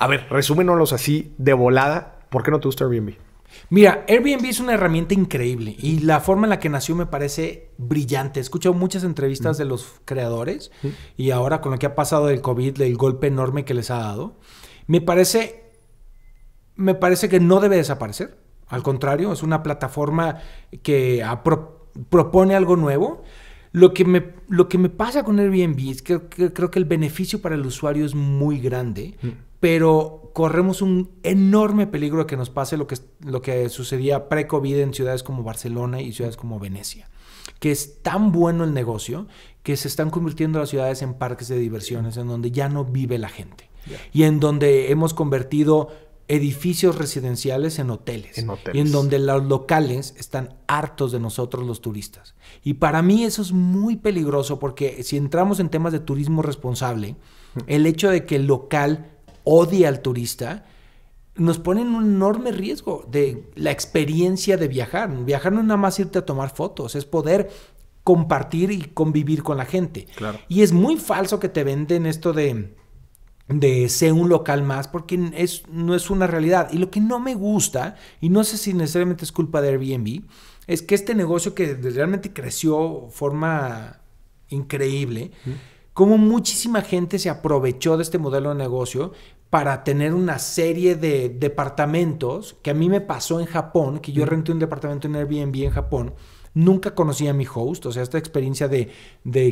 A ver, resúmenos así de volada. ¿Por qué no te gusta Airbnb? Mira, Airbnb es una herramienta increíble y la forma en la que nació me parece brillante. He escuchado muchas entrevistas mm. de los creadores y ahora con lo que ha pasado del COVID, del golpe enorme que les ha dado, me parece, me parece que no debe desaparecer. Al contrario, es una plataforma que propone algo nuevo, lo que, me, lo que me pasa con Airbnb es que, creo que el beneficio para el usuario es muy grande, mm. pero corremos un enorme peligro de que nos pase lo que, lo que sucedía pre-COVID en ciudades como Barcelona y ciudades como Venecia, que es tan bueno el negocio que se están convirtiendo las ciudades en parques de diversiones, en donde ya no vive la gente. Y en donde hemos convertido edificios residenciales en hoteles. En hoteles. Y en donde los locales están hartos de nosotros los turistas. Y para mí eso es muy peligroso porque si entramos en temas de turismo responsable, el hecho de que el local odie al turista, nos pone en un enorme riesgo de la experiencia de viajar. Viajar no es nada más irte a tomar fotos, es poder compartir y convivir con la gente. Claro. Y es muy falso que te venden esto de de ser un local más, porque no es una realidad. Y lo que no me gusta, y no sé si necesariamente es culpa de Airbnb, es que este negocio que realmente creció de forma increíble, como muchísima gente se aprovechó de este modelo de negocio para tener una serie de departamentos, que a mí me pasó en Japón, que yo renté un departamento en Airbnb en Japón, Nunca conocí a mi host, o sea, esta experiencia de,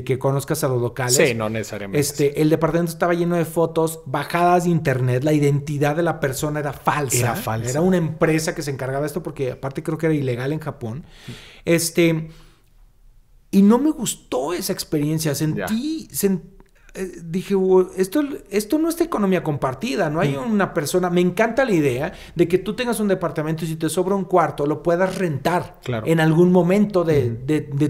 que conozcas a los locales. Sí, no necesariamente. Este, el departamento estaba lleno de fotos, bajadas de internet, la identidad de la persona era falsa. Era falsa. Era una empresa que se encargaba de esto porque aparte creo que era ilegal en Japón. Este, y no me gustó esa experiencia, sentí eh, dije, oh, esto, esto no es economía compartida, no hay mm. una persona, me encanta la idea de que tú tengas un departamento y si te sobra un cuarto lo puedas rentar en algún momento de,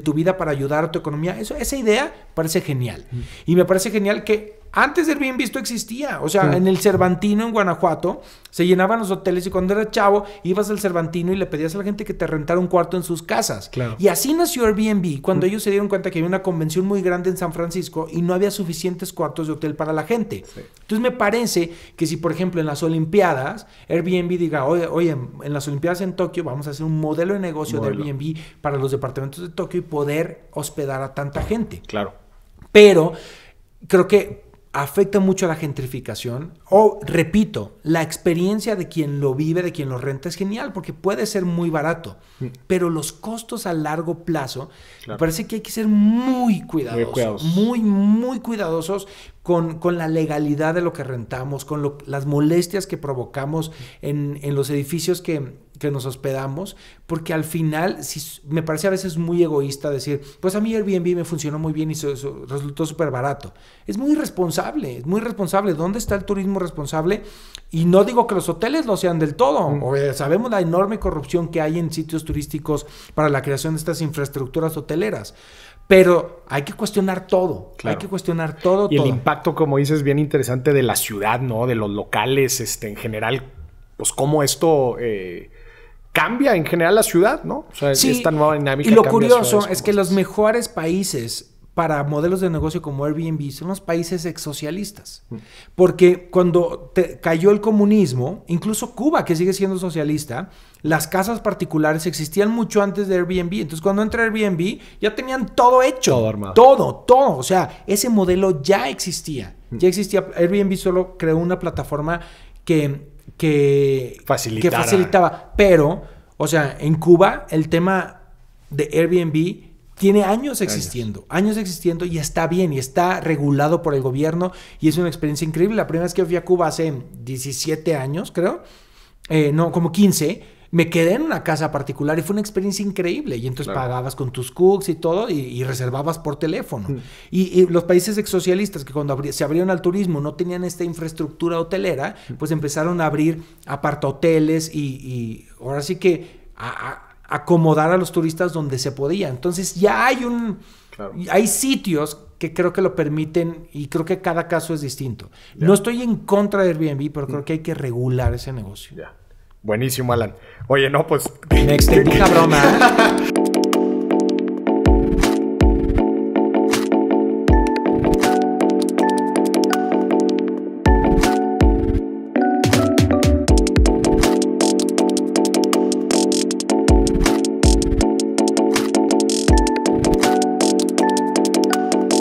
tu vida para ayudar a tu economía. Eso, esa idea parece genial. Mm. Y me parece genial que antes de Airbnb visto existía. O sea, en el Cervantino, en Guanajuato, se llenaban los hoteles y cuando era chavo, ibas al Cervantino y le pedías a la gente que te rentara un cuarto en sus casas. Claro. Y así nació Airbnb, cuando mm. ellos se dieron cuenta que había una convención muy grande en San Francisco y no había suficientes cuartos de hotel para la gente. Entonces me parece que si, por ejemplo, en las Olimpiadas, Airbnb diga, oye, oye en las Olimpiadas en Tokio vamos a hacer un modelo de negocio de Airbnb para los departamentos de Tokio y poder hospedar a tanta gente. Claro. Pero creo que afecta mucho a la gentrificación. O, repito, la experiencia de quien lo vive, de quien lo renta, es genial porque puede ser muy barato, mm. pero los costos a largo plazo, me parece que hay que ser muy cuidadosos, muy, muy, cuidadosos con, la legalidad de lo que rentamos, con las molestias que provocamos en, en los edificios que, que nos hospedamos, porque al final si, me parece a veces muy egoísta decir, pues a mí Airbnb me funcionó muy bien y resultó súper barato. Es muy responsable, es muy responsable. ¿Dónde está el turismo responsable? Y no digo que los hoteles lo sean del todo. Mm. Eh, sabemos la enorme corrupción que hay en sitios turísticos para la creación de estas infraestructuras hoteleras. Pero hay que cuestionar todo. Hay que cuestionar todo. Y el impacto, como dices, bien interesante de la ciudad, ¿no? De los locales, este, en general, pues cómo esto eh, cambia en general la ciudad, ¿no? O sea, sí, esta nueva dinámica. Y lo curioso es que los mejores países para modelos de negocio como Airbnb son los países exsocialistas. Mm. Porque cuando cayó el comunismo, incluso Cuba, que sigue siendo socialista, las casas particulares existían mucho antes de Airbnb. Entonces, cuando entra Airbnb, ya tenían todo hecho. Todo armado. Todo, todo. O sea, ese modelo ya existía. Mm. Ya existía. Airbnb solo creó una plataforma que que, facilitaba. Pero, o sea, en Cuba el tema de Airbnb tiene años existiendo, años. existiendo y está bien y está regulado por el gobierno y es una experiencia increíble. La primera vez que fui a Cuba hace 17 años, creo, eh, no, como 15 me quedé en una casa particular y fue una experiencia increíble. Y entonces pagabas con tus cooks y todo y, reservabas por teléfono. Mm. Y, los países exsocialistas que cuando se abrieron al turismo no tenían esta infraestructura hotelera, mm. pues empezaron a abrir apartahoteles hoteles y ahora sí que a, acomodar a los turistas donde se podía. Entonces ya hay un... Hay sitios que creo que lo permiten y creo que cada caso es distinto. No estoy en contra de Airbnb, pero creo mm. que hay que regular ese negocio. Buenísimo, Alan. Oye, no, pues. Me qué, broma